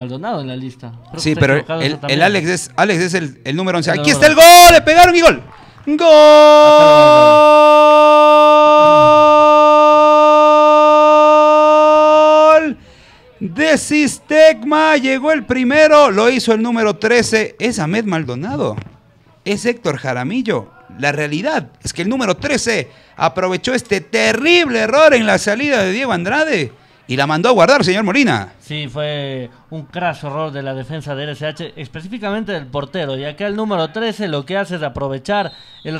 Maldonado en la lista. sí, pero el, Alex es, Alex es el, número 11. Aquí está el gol, le pegaron y gol. Gol de Sistegma. Llegó el primero, lo hizo el número 13. Es Ahmed Maldonado. Es Héctor Jaramillo. La realidad es que el número 13 aprovechó este terrible error en la salida de Diego Andrade y la mandó a guardar, señor Molina. Sí, fue un craso horror de la defensa de SH, específicamente del portero, Y aquel el número 13 lo que hace es aprovechar el